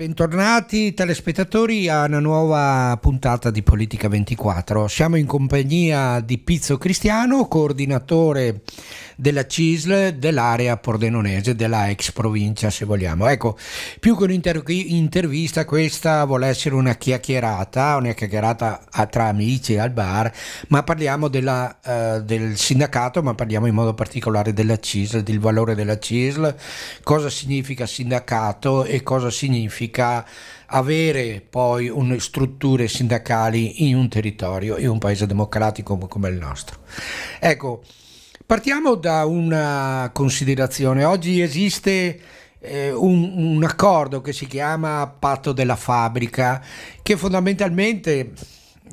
Bentornati telespettatori a una nuova puntata di Politica 24. Siamo in compagnia di Pizzo Cristiano, coordinatore della CISL dell'area pordenonese, della ex provincia se vogliamo. Ecco, più che un'intervista questa vuole essere una chiacchierata, una chiacchierata tra amici al bar, ma parliamo della, eh, del sindacato, ma parliamo in modo particolare della CISL, del valore della CISL, cosa significa sindacato e cosa significa avere poi un, strutture sindacali in un territorio, in un paese democratico come il nostro. Ecco, Partiamo da una considerazione. Oggi esiste eh, un, un accordo che si chiama patto della fabbrica, che fondamentalmente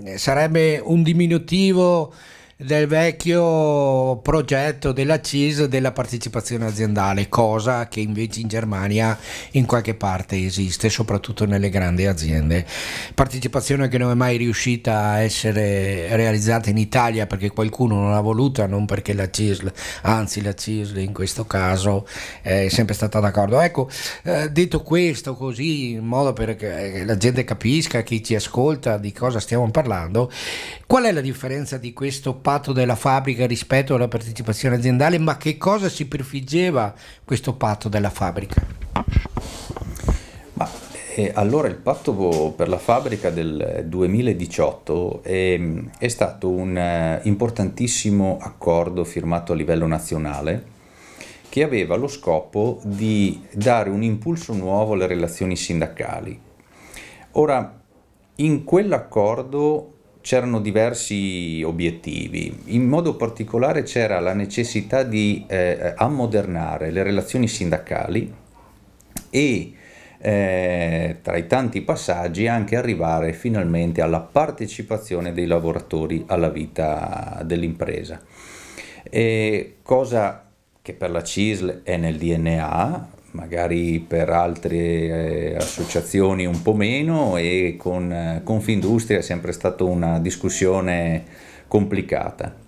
eh, sarebbe un diminutivo del vecchio progetto della CIS della partecipazione aziendale, cosa che invece in Germania in qualche parte esiste, soprattutto nelle grandi aziende. Partecipazione che non è mai riuscita a essere realizzata in Italia perché qualcuno non l'ha voluta, non perché la CIS, anzi la CISL in questo caso è sempre stata d'accordo. Ecco, eh, detto questo così, in modo perché la gente capisca, chi ci ascolta, di cosa stiamo parlando, qual è la differenza di questo progetto? scappato dalla fabbrica rispetto alla partecipazione aziendale, ma che cosa si prefiggeva questo patto della fabbrica? Ma, eh, allora il patto per la fabbrica del 2018 è, ehm, è stato un eh, importantissimo accordo firmato a livello nazionale che aveva lo scopo di dare un impulso nuovo alle relazioni sindacali. Ora, in quell'accordo c'erano diversi obiettivi, in modo particolare c'era la necessità di eh, ammodernare le relazioni sindacali e eh, tra i tanti passaggi anche arrivare finalmente alla partecipazione dei lavoratori alla vita dell'impresa. E cosa che per la CISL è nel DNA, magari per altre eh, associazioni un po' meno e con eh, Confindustria è sempre stata una discussione complicata.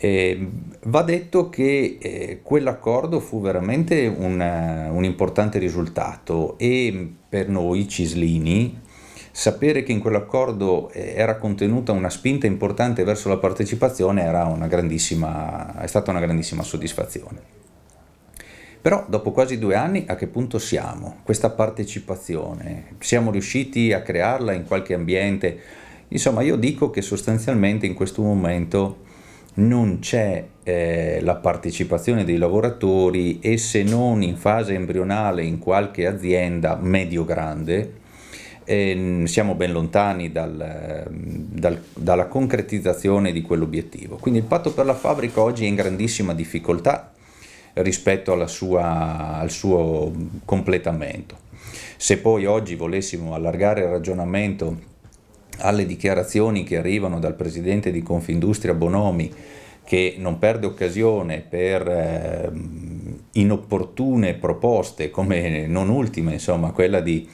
E va detto che eh, quell'accordo fu veramente una, eh, un importante risultato e per noi Cislini sapere che in quell'accordo eh, era contenuta una spinta importante verso la partecipazione era una è stata una grandissima soddisfazione. Però dopo quasi due anni a che punto siamo? Questa partecipazione, siamo riusciti a crearla in qualche ambiente? Insomma, io dico che sostanzialmente in questo momento non c'è eh, la partecipazione dei lavoratori e se non in fase embrionale in qualche azienda medio-grande, eh, siamo ben lontani dal, dal, dalla concretizzazione di quell'obiettivo. Quindi il patto per la fabbrica oggi è in grandissima difficoltà rispetto sua, al suo completamento. Se poi oggi volessimo allargare il ragionamento alle dichiarazioni che arrivano dal presidente di Confindustria Bonomi, che non perde occasione per eh, inopportune proposte, come non ultima, insomma, quella di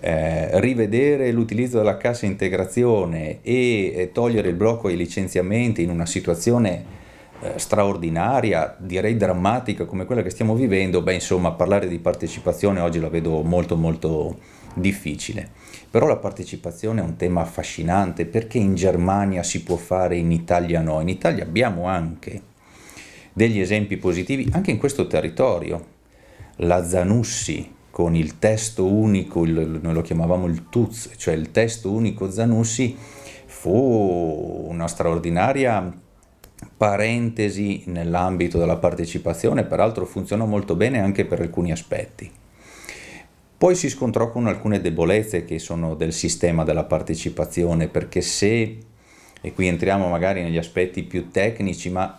eh, rivedere l'utilizzo della cassa integrazione e togliere il blocco ai licenziamenti in una situazione eh, straordinaria, direi drammatica come quella che stiamo vivendo, beh insomma parlare di partecipazione oggi la vedo molto molto difficile. Però la partecipazione è un tema affascinante perché in Germania si può fare, in Italia no. In Italia abbiamo anche degli esempi positivi, anche in questo territorio. La Zanussi con il testo unico, il, noi lo chiamavamo il TUZ, cioè il testo unico Zanussi, fu una straordinaria parentesi nell'ambito della partecipazione, peraltro funzionò molto bene anche per alcuni aspetti. Poi si scontrò con alcune debolezze che sono del sistema della partecipazione, perché se, e qui entriamo magari negli aspetti più tecnici, ma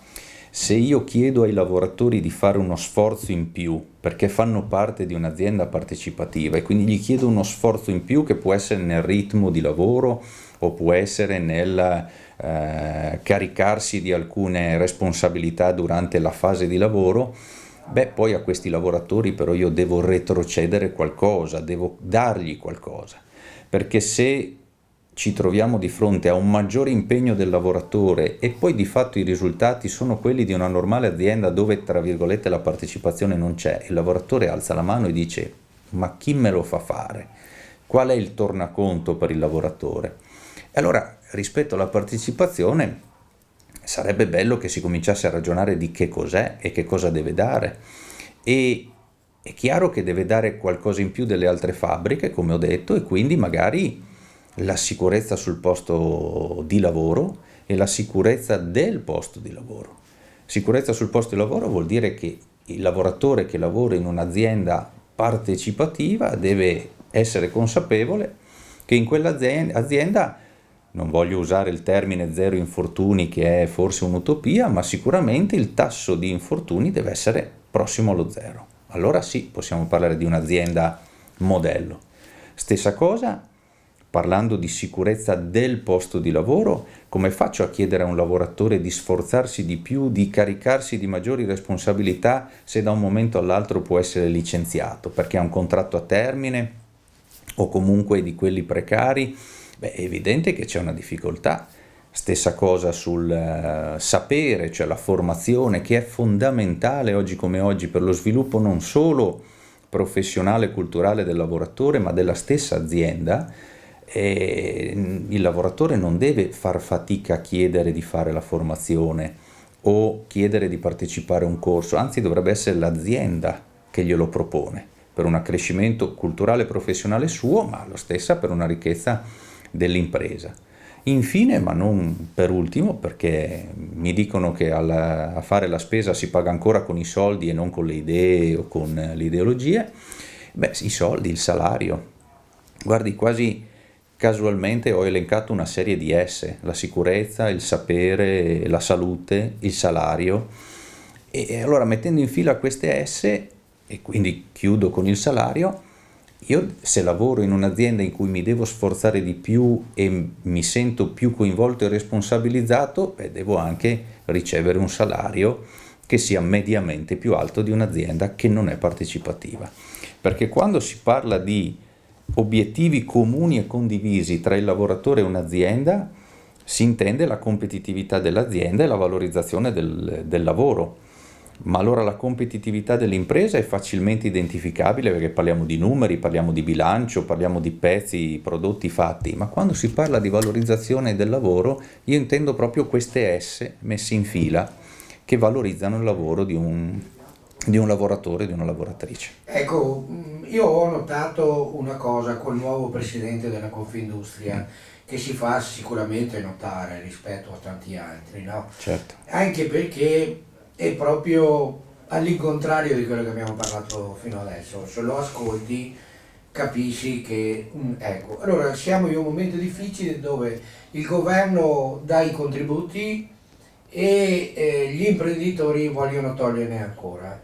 se io chiedo ai lavoratori di fare uno sforzo in più, perché fanno parte di un'azienda partecipativa e quindi gli chiedo uno sforzo in più che può essere nel ritmo di lavoro o può essere nel eh, caricarsi di alcune responsabilità durante la fase di lavoro, beh poi a questi lavoratori però io devo retrocedere qualcosa, devo dargli qualcosa, perché se ci troviamo di fronte a un maggiore impegno del lavoratore e poi di fatto i risultati sono quelli di una normale azienda dove tra virgolette la partecipazione non c'è, il lavoratore alza la mano e dice ma chi me lo fa fare? Qual è il tornaconto per il lavoratore? allora rispetto alla partecipazione sarebbe bello che si cominciasse a ragionare di che cos'è e che cosa deve dare. E è chiaro che deve dare qualcosa in più delle altre fabbriche, come ho detto, e quindi magari la sicurezza sul posto di lavoro e la sicurezza del posto di lavoro. Sicurezza sul posto di lavoro vuol dire che il lavoratore che lavora in un'azienda partecipativa deve essere consapevole che in quell'azienda non voglio usare il termine zero infortuni che è forse un'utopia, ma sicuramente il tasso di infortuni deve essere prossimo allo zero. Allora sì, possiamo parlare di un'azienda modello. Stessa cosa parlando di sicurezza del posto di lavoro, come faccio a chiedere a un lavoratore di sforzarsi di più, di caricarsi di maggiori responsabilità se da un momento all'altro può essere licenziato perché ha un contratto a termine o comunque di quelli precari? Beh, è evidente che c'è una difficoltà. Stessa cosa sul uh, sapere, cioè la formazione, che è fondamentale oggi come oggi per lo sviluppo non solo professionale e culturale del lavoratore, ma della stessa azienda. E mm, il lavoratore non deve far fatica a chiedere di fare la formazione o chiedere di partecipare a un corso, anzi dovrebbe essere l'azienda che glielo propone per un accrescimento culturale e professionale suo, ma lo stesso per una ricchezza dell'impresa. Infine, ma non per ultimo, perché mi dicono che alla, a fare la spesa si paga ancora con i soldi e non con le idee o con l'ideologia, beh, i soldi, il salario. Guardi, quasi casualmente ho elencato una serie di S, la sicurezza, il sapere, la salute, il salario. E allora mettendo in fila queste S, e quindi chiudo con il salario, io se lavoro in un'azienda in cui mi devo sforzare di più e mi sento più coinvolto e responsabilizzato, beh, devo anche ricevere un salario che sia mediamente più alto di un'azienda che non è partecipativa. Perché quando si parla di obiettivi comuni e condivisi tra il lavoratore e un'azienda, si intende la competitività dell'azienda e la valorizzazione del, del lavoro ma allora la competitività dell'impresa è facilmente identificabile perché parliamo di numeri, parliamo di bilancio, parliamo di pezzi, prodotti fatti, ma quando si parla di valorizzazione del lavoro io intendo proprio queste S messe in fila che valorizzano il lavoro di un, di un lavoratore, di una lavoratrice. Ecco, mm, io ho notato una cosa col nuovo presidente della Confindustria che si fa sicuramente notare rispetto a tanti altri, no? Certo. Anche perché è proprio all'incontrario di quello che abbiamo parlato fino adesso. Se lo ascolti capisci che... Mm, ecco, allora siamo in un momento difficile dove il governo dà i contributi e eh, gli imprenditori vogliono toglierne ancora.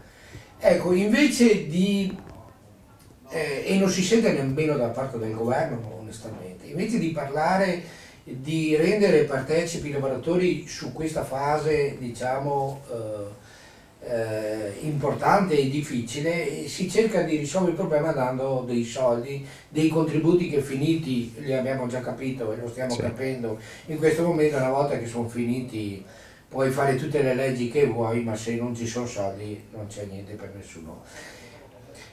Ecco, invece di... Eh, e non si sente nemmeno da parte del governo, onestamente, invece di parlare di rendere partecipi i lavoratori su questa fase diciamo, eh, eh, importante e difficile, si cerca di risolvere il problema dando dei soldi, dei contributi che finiti li abbiamo già capito e lo stiamo sì. capendo in questo momento, una volta che sono finiti puoi fare tutte le leggi che vuoi, ma se non ci sono soldi non c'è niente per nessuno.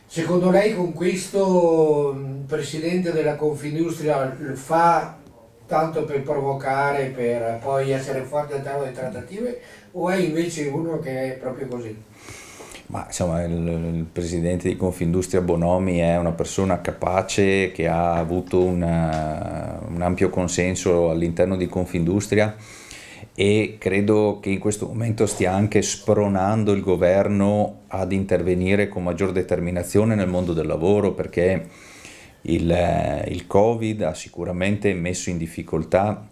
Secondo lei con questo il Presidente della Confindustria fa tanto per provocare, per poi essere forte dal tavolo delle trattative, o è invece uno che è proprio così? Ma insomma, il, il, presidente di Confindustria Bonomi è una persona capace che ha avuto una, un ampio consenso all'interno di Confindustria e credo che in questo momento stia anche spronando il governo ad intervenire con maggior determinazione nel mondo del lavoro perché il, eh, il Covid ha sicuramente messo in difficoltà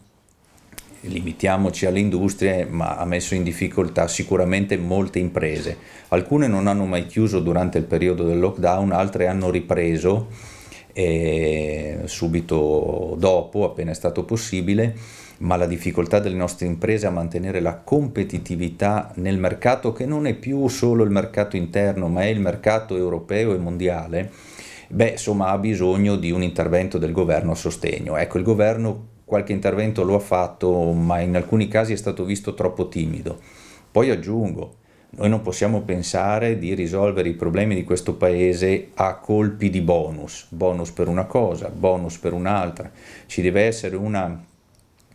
limitiamoci alle industrie, ma ha messo in difficoltà sicuramente molte imprese. Alcune non hanno mai chiuso durante il periodo del lockdown, altre hanno ripreso eh, subito dopo, appena è stato possibile, ma la difficoltà delle nostre imprese a mantenere la competitività nel mercato che non è più solo il mercato interno, ma è il mercato europeo e mondiale beh, insomma, ha bisogno di un intervento del governo a sostegno. Ecco, il governo qualche intervento lo ha fatto, ma in alcuni casi è stato visto troppo timido. Poi aggiungo, noi non possiamo pensare di risolvere i problemi di questo paese a colpi di bonus, bonus per una cosa, bonus per un'altra. Ci deve essere una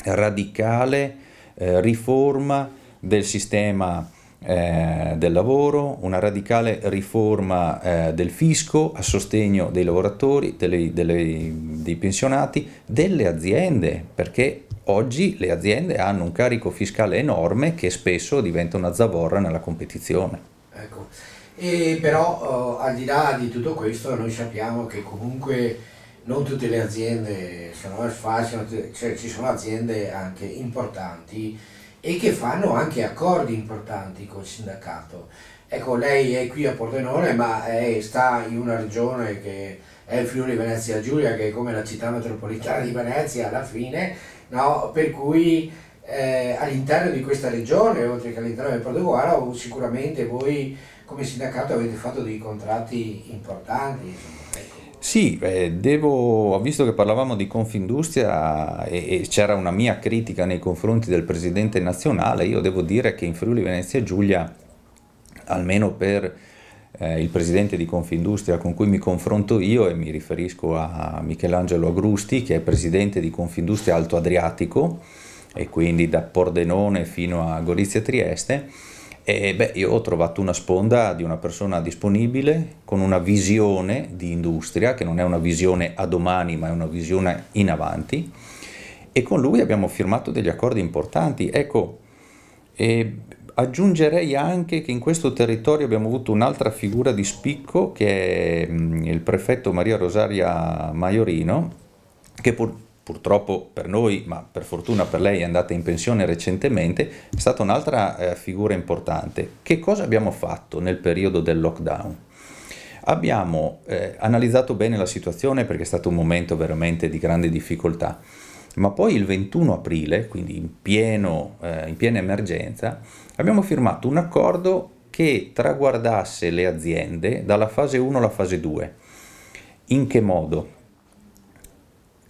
radicale eh, riforma del sistema eh, del lavoro, una radicale riforma eh, del fisco a sostegno dei lavoratori, delle, delle, dei pensionati, delle aziende, perché oggi le aziende hanno un carico fiscale enorme che spesso diventa una zavorra nella competizione. Ecco. E però eh, al di là di tutto questo noi sappiamo che comunque non tutte le aziende sono facili, cioè ci sono aziende anche importanti e che fanno anche accordi importanti col sindacato. Ecco, lei è qui a Pordenone, ma è, eh, sta in una regione che è il Friuli Venezia Giulia, che è come la città metropolitana di Venezia alla fine, no? per cui eh, all'interno di questa regione, oltre che all'interno del Pordenone, sicuramente voi come sindacato avete fatto dei contratti importanti. Sì, eh, devo, visto che parlavamo di Confindustria e, e, c'era una mia critica nei confronti del presidente nazionale, io devo dire che in Friuli Venezia Giulia, almeno per eh, il presidente di Confindustria con cui mi confronto io, e mi riferisco a Michelangelo Agrusti, che è presidente di Confindustria Alto Adriatico, e quindi da Pordenone fino a Gorizia Trieste, e beh, io ho trovato una sponda di una persona disponibile con una visione di industria, che non è una visione a domani, ma è una visione in avanti, e con lui abbiamo firmato degli accordi importanti. Ecco, eh, aggiungerei anche che in questo territorio abbiamo avuto un'altra figura di spicco, che è mm, il prefetto Maria Rosaria Maiorino, che pur purtroppo per noi, ma per fortuna per lei è andata in pensione recentemente, è stata un'altra eh, figura importante. Che cosa abbiamo fatto nel periodo del lockdown? Abbiamo eh, analizzato bene la situazione perché è stato un momento veramente di grande difficoltà, ma poi il 21 aprile, quindi in, pieno, eh, in piena emergenza, abbiamo firmato un accordo che traguardasse le aziende dalla fase 1 alla fase 2. In che modo?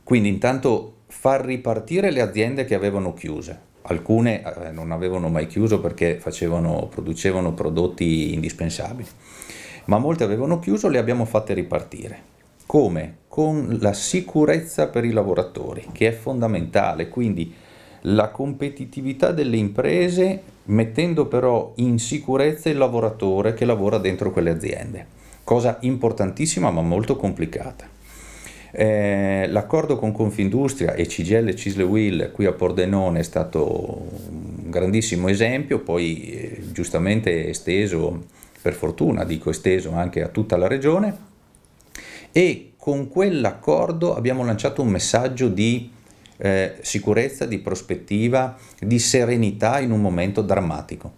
Quindi intanto far ripartire le aziende che avevano chiuse. Alcune eh, non avevano mai chiuso perché facevano, producevano prodotti indispensabili, ma molte avevano chiuso, le abbiamo fatte ripartire. Come? Con la sicurezza per i lavoratori, che è fondamentale, quindi la competitività delle imprese mettendo però in sicurezza il lavoratore che lavora dentro quelle aziende, cosa importantissima ma molto complicata. Eh, l'accordo con Confindustria e CGL Cisle Will qui a Pordenone è stato un grandissimo esempio, poi eh, giustamente esteso, per fortuna dico esteso anche a tutta la regione e con quell'accordo abbiamo lanciato un messaggio di eh, sicurezza, di prospettiva, di serenità in un momento drammatico.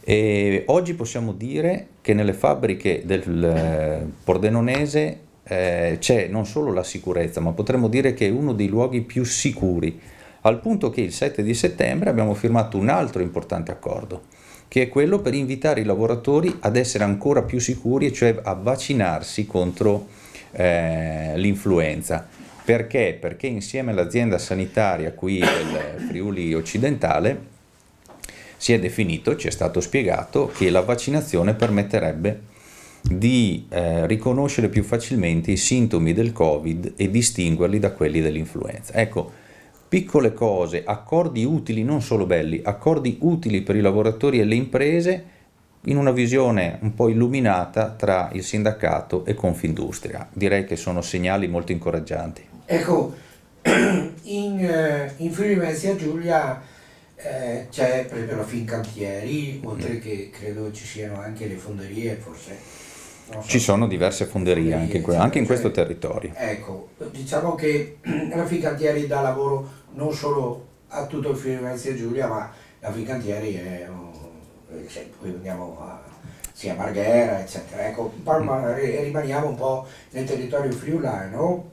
E oggi possiamo dire che nelle fabbriche del eh, Pordenonese eh, c'è non solo la sicurezza, ma potremmo dire che è uno dei luoghi più sicuri, al punto che il 7 di settembre abbiamo firmato un altro importante accordo, che è quello per invitare i lavoratori ad essere ancora più sicuri, cioè a vaccinarsi contro eh, l'influenza. Perché? Perché insieme all'azienda sanitaria qui del Friuli occidentale si è definito, ci è stato spiegato, che la vaccinazione permetterebbe di eh, riconoscere più facilmente i sintomi del Covid e distinguerli da quelli dell'influenza. Ecco, piccole cose, accordi utili, non solo belli, accordi utili per i lavoratori e le imprese in una visione un po' illuminata tra il sindacato e Confindustria. Direi che sono segnali molto incoraggianti. Ecco, in, eh, in Friuli Venezia Giulia eh, c'è per esempio la Fincantieri, oltre mm. che credo ci siano anche le fonderie, forse ci sono diverse fonderie anche in, que- anche in questo cioè, territorio. Ecco, diciamo che la Fincantieri dà lavoro non solo a tutto il Friuli Giulia, ma la Fincantieri è un esempio, cioè, andiamo a, sia Marghera, eccetera. Ecco, parma, mm. rimaniamo un po' nel territorio friulano.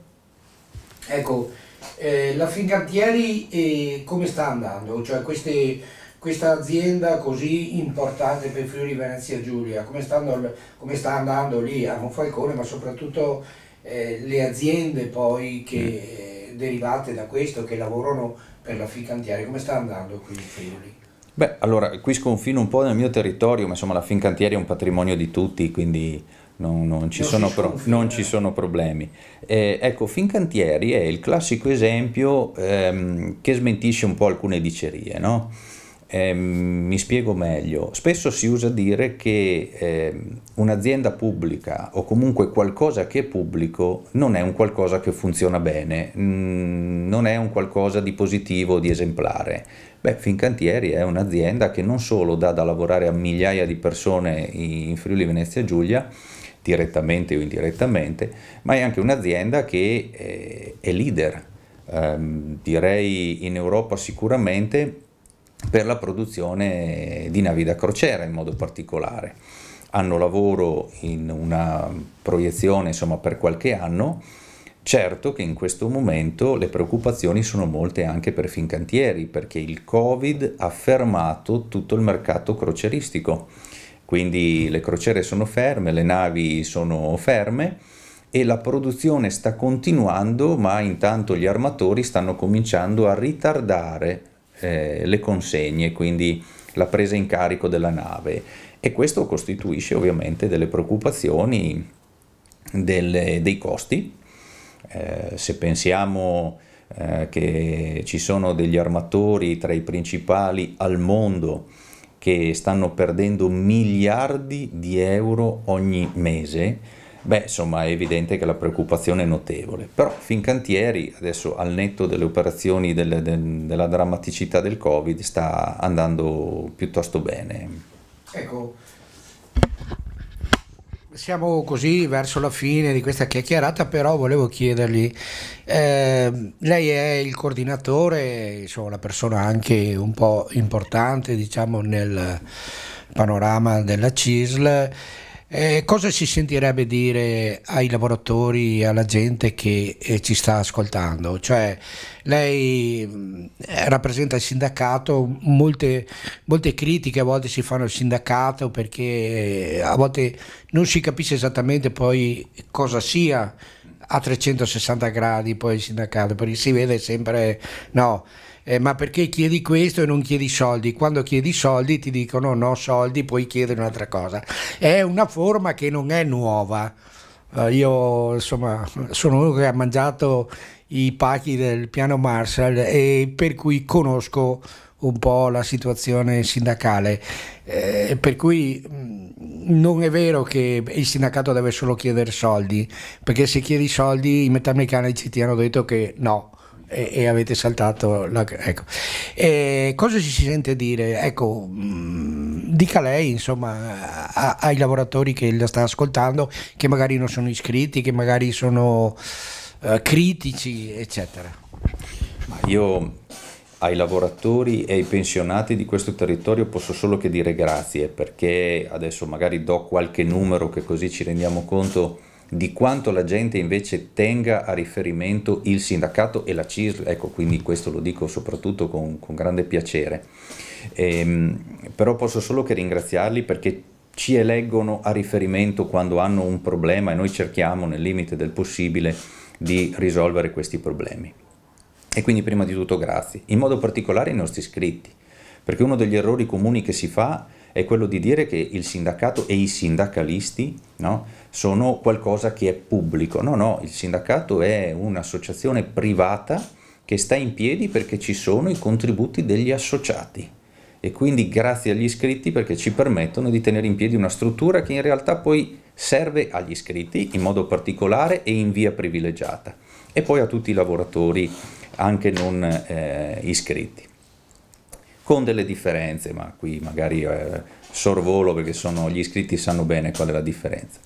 Ecco, eh, la Fincantieri eh, come sta andando? Cioè queste questa azienda così importante per Friuli Venezia Giulia, come, stanno, come sta andando lì a Monfalcone, ma soprattutto eh, le aziende poi che, eh, derivate da questo, che lavorano per la Fincantieri, come sta andando qui in Friuli? Beh, allora, qui sconfino un po' nel mio territorio, ma insomma la Fincantieri è un patrimonio di tutti, quindi non, non, ci, non, sono pro, non ci, sono problemi. Eh, ecco, Fincantieri è il classico esempio ehm, che smentisce un po' alcune dicerie, no? Eh, mi spiego meglio, spesso si usa dire che eh, un'azienda pubblica o comunque qualcosa che è pubblico non è un qualcosa che funziona bene, mh, mm, non è un qualcosa di positivo o di esemplare. Beh, Fincantieri è un'azienda che non solo dà da lavorare a migliaia di persone in Friuli Venezia Giulia, direttamente o indirettamente, ma è anche un'azienda che eh, è leader, ehm, direi in Europa sicuramente per la produzione di navi da crociera in modo particolare. Hanno lavoro in una proiezione insomma, per qualche anno. Certo che in questo momento le preoccupazioni sono molte anche per Fincantieri perché il Covid ha fermato tutto il mercato croceristico. Quindi le crociere sono ferme, le navi sono ferme e la produzione sta continuando, ma intanto gli armatori stanno cominciando a ritardare eh, le consegne, quindi la presa in carico della nave e questo costituisce ovviamente delle preoccupazioni delle, dei costi. Eh, se pensiamo eh, che ci sono degli armatori tra i principali al mondo che stanno perdendo miliardi di euro ogni mese, Beh, insomma, è evidente che la preoccupazione è notevole, però Fincantieri adesso al netto delle operazioni delle, de, della drammaticità del Covid sta andando piuttosto bene. Ecco, siamo così verso la fine di questa chiacchierata, però volevo chiedergli, eh, lei è il coordinatore, insomma, la persona anche un po' importante, diciamo, nel panorama della CISL eh, cosa si sentirebbe dire ai lavoratori, alla gente che eh, ci sta ascoltando? Cioè, lei mh, mm, rappresenta il sindacato, molte, molte, critiche a volte si fanno al sindacato perché eh, a volte non si capisce esattamente poi cosa sia a 360 gradi poi il sindacato, perché si vede sempre no eh, ma perché chiedi questo e non chiedi soldi? Quando chiedi soldi ti dicono no soldi, puoi chiedere un'altra cosa. È una forma che non è nuova. Uh, io insomma sono uno che ha mangiato i pacchi del piano Marshall e per cui conosco un po' la situazione sindacale. Eh, per cui mm, non è vero che il sindacato deve solo chiedere soldi, perché se chiedi soldi i metà metalmeccanici ti hanno detto che no e, e avete saltato la... Ecco. E cosa ci si sente dire? Ecco, mh, mm, dica lei insomma a, ai lavoratori che la sta ascoltando, che magari non sono iscritti, che magari sono uh, critici, eccetera. Ma io ai lavoratori e ai pensionati di questo territorio posso solo che dire grazie perché adesso magari do qualche numero che così ci rendiamo conto di quanto la gente invece tenga a riferimento il sindacato e la CISL, ecco quindi questo lo dico soprattutto con, con grande piacere, ehm, però posso solo che ringraziarli perché ci eleggono a riferimento quando hanno un problema e noi cerchiamo nel limite del possibile di risolvere questi problemi. E quindi prima di tutto grazie, in modo particolare ai nostri iscritti, perché uno degli errori comuni che si fa è è quello di dire che il sindacato e i sindacalisti no, sono qualcosa che è pubblico. No, no, il sindacato è un'associazione privata che sta in piedi perché ci sono i contributi degli associati e quindi grazie agli iscritti perché ci permettono di tenere in piedi una struttura che in realtà poi serve agli iscritti in modo particolare e in via privilegiata e poi a tutti i lavoratori anche non eh, iscritti con delle differenze, ma qui magari eh, sorvolo perché sono, gli iscritti sanno bene qual è la differenza.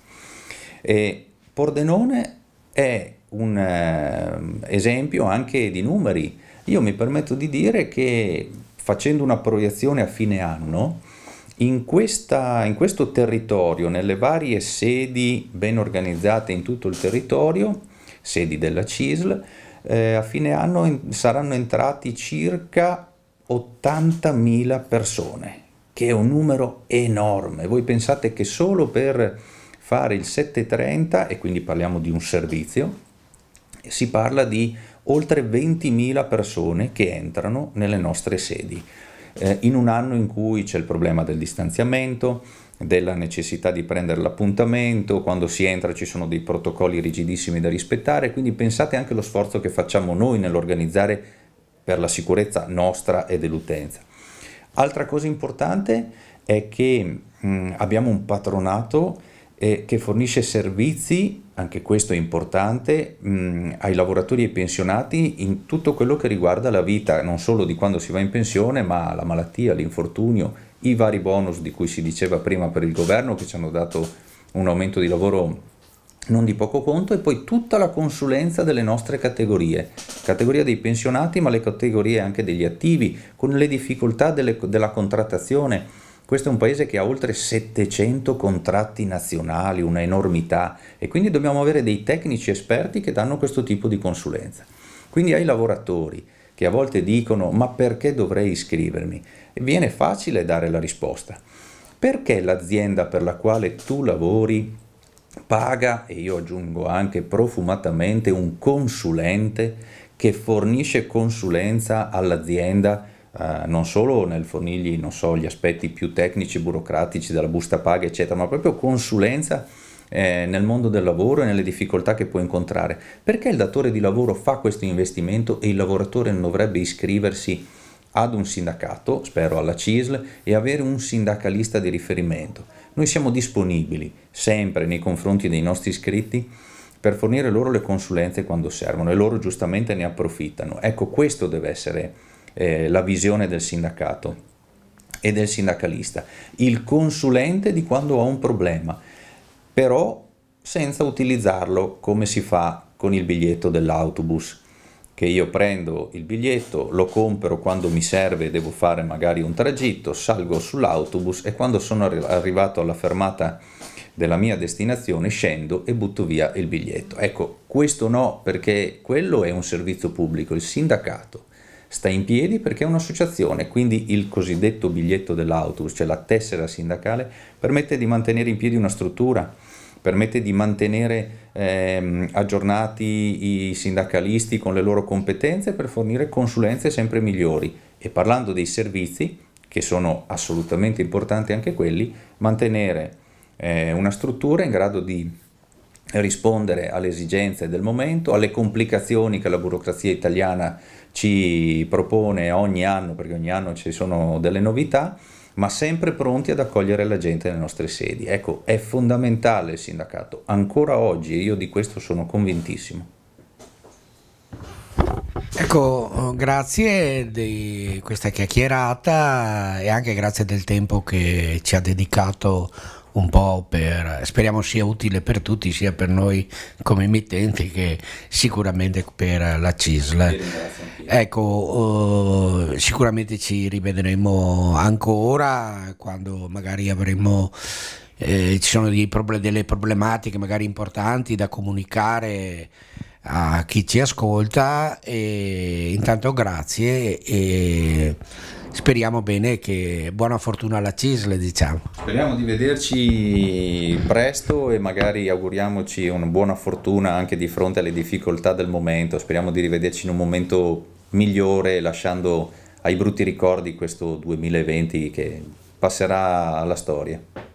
E Pordenone è un eh, esempio anche di numeri. Io mi permetto di dire che facendo una proiezione a fine anno, in, questa, in questo territorio, nelle varie sedi ben organizzate in tutto il territorio, sedi della CISL, eh, a fine anno in, saranno entrati circa 80.000 persone, che è un numero enorme. Voi pensate che solo per fare il 730, e quindi parliamo di un servizio, si parla di oltre 20.000 persone che entrano nelle nostre sedi. Eh, in un anno in cui c'è il problema del distanziamento, della necessità di prendere l'appuntamento, quando si entra ci sono dei protocolli rigidissimi da rispettare, quindi pensate anche allo sforzo che facciamo noi nell'organizzare per la sicurezza nostra e dell'utenza. Altra cosa importante è che mh, abbiamo un patronato eh, che fornisce servizi, anche questo è importante, mh, ai lavoratori e ai pensionati in tutto quello che riguarda la vita, non solo di quando si va in pensione, ma la malattia, l'infortunio, i vari bonus di cui si diceva prima per il governo che ci hanno dato un aumento di lavoro non di poco conto, e poi tutta la consulenza delle nostre categorie, categoria dei pensionati ma le categorie anche degli attivi, con le difficoltà delle, della contrattazione. Questo è un paese che ha oltre 700 contratti nazionali, una enormità, e quindi dobbiamo avere dei tecnici esperti che danno questo tipo di consulenza. Quindi ai lavoratori che a volte dicono ma perché dovrei iscrivermi? E viene facile dare la risposta. Perché l'azienda per la quale tu lavori paga, e io aggiungo anche profumatamente, un consulente che fornisce consulenza all'azienda Uh, non solo nel fornirgli so, gli aspetti più tecnici, burocratici della busta paga, eccetera, ma proprio consulenza eh, nel mondo del lavoro e nelle difficoltà che può incontrare. Perché il datore di lavoro fa questo investimento e il lavoratore non dovrebbe iscriversi ad un sindacato, spero alla CISL, e avere un sindacalista di riferimento? Noi siamo disponibili sempre nei confronti dei nostri iscritti per fornire loro le consulenze quando servono e loro giustamente ne approfittano. Ecco, questa deve essere eh, la visione del sindacato e del sindacalista, il consulente di quando ha un problema, però senza utilizzarlo come si fa con il biglietto dell'autobus che io prendo il biglietto, lo compro quando mi serve, devo fare magari un tragitto, salgo sull'autobus e quando sono arrivato alla fermata della mia destinazione scendo e butto via il biglietto. Ecco, questo no perché quello è un servizio pubblico, il sindacato sta in piedi perché è un'associazione, quindi il cosiddetto biglietto dell'autobus, cioè la tessera sindacale, permette di mantenere in piedi una struttura permette di mantenere ehm, aggiornati i sindacalisti con le loro competenze per fornire consulenze sempre migliori. E parlando dei servizi, che sono assolutamente importanti anche quelli, mantenere eh, una struttura in grado di rispondere alle esigenze del momento, alle complicazioni che la burocrazia italiana ci propone ogni anno, perché ogni anno ci sono delle novità, ma sempre pronti ad accogliere la gente nelle nostre sedi. Ecco, è fondamentale il sindacato, ancora oggi, e io di questo sono convintissimo. Ecco, grazie di questa chiacchierata e anche grazie del tempo che ci ha dedicato un po' per, speriamo sia utile per tutti, sia per noi come emittenti che sicuramente per la CISL. Ecco, eh, sicuramente ci rivedremo ancora quando magari avremo... Eh, ci sono dei problem delle problematiche magari importanti da comunicare a chi ci ascolta e intanto grazie e speriamo bene che buona fortuna alla CISL diciamo. Speriamo di vederci presto e magari auguriamoci una buona fortuna anche di fronte alle difficoltà del momento, speriamo di rivederci in un momento migliore lasciando ai brutti ricordi questo 2020 che passerà alla storia.